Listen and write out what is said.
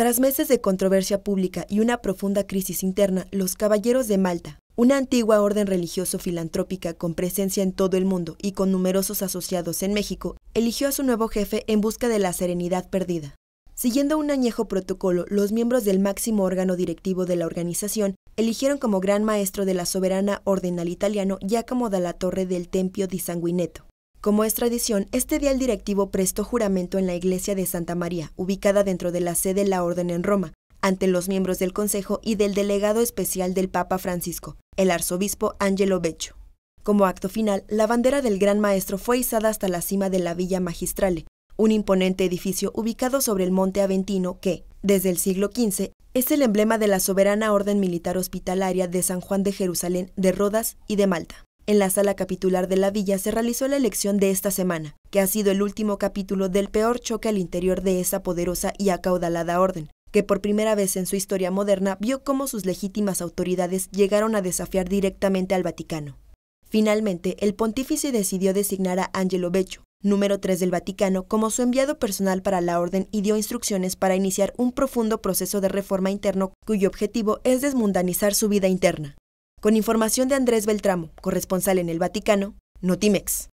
Tras meses de controversia pública y una profunda crisis interna, los Caballeros de Malta, una antigua orden religioso-filantrópica con presencia en todo el mundo y con numerosos asociados en México, eligió a su nuevo jefe en busca de la serenidad perdida. Siguiendo un añejo protocolo, los miembros del máximo órgano directivo de la organización eligieron como gran maestro de la soberana orden al italiano Giacomo la Torre del Tempio di Sanguineto. Como es tradición, este día el directivo prestó juramento en la iglesia de Santa María, ubicada dentro de la sede de la Orden en Roma, ante los miembros del Consejo y del delegado especial del Papa Francisco, el arzobispo Angelo Becho. Como acto final, la bandera del Gran Maestro fue izada hasta la cima de la Villa Magistrale, un imponente edificio ubicado sobre el monte Aventino que, desde el siglo XV, es el emblema de la soberana orden militar hospitalaria de San Juan de Jerusalén, de Rodas y de Malta. En la sala capitular de la villa se realizó la elección de esta semana, que ha sido el último capítulo del peor choque al interior de esa poderosa y acaudalada orden, que por primera vez en su historia moderna vio cómo sus legítimas autoridades llegaron a desafiar directamente al Vaticano. Finalmente, el pontífice decidió designar a Angelo Becho, número 3 del Vaticano, como su enviado personal para la orden y dio instrucciones para iniciar un profundo proceso de reforma interno cuyo objetivo es desmundanizar su vida interna. Con información de Andrés Beltramo, corresponsal en el Vaticano, Notimex.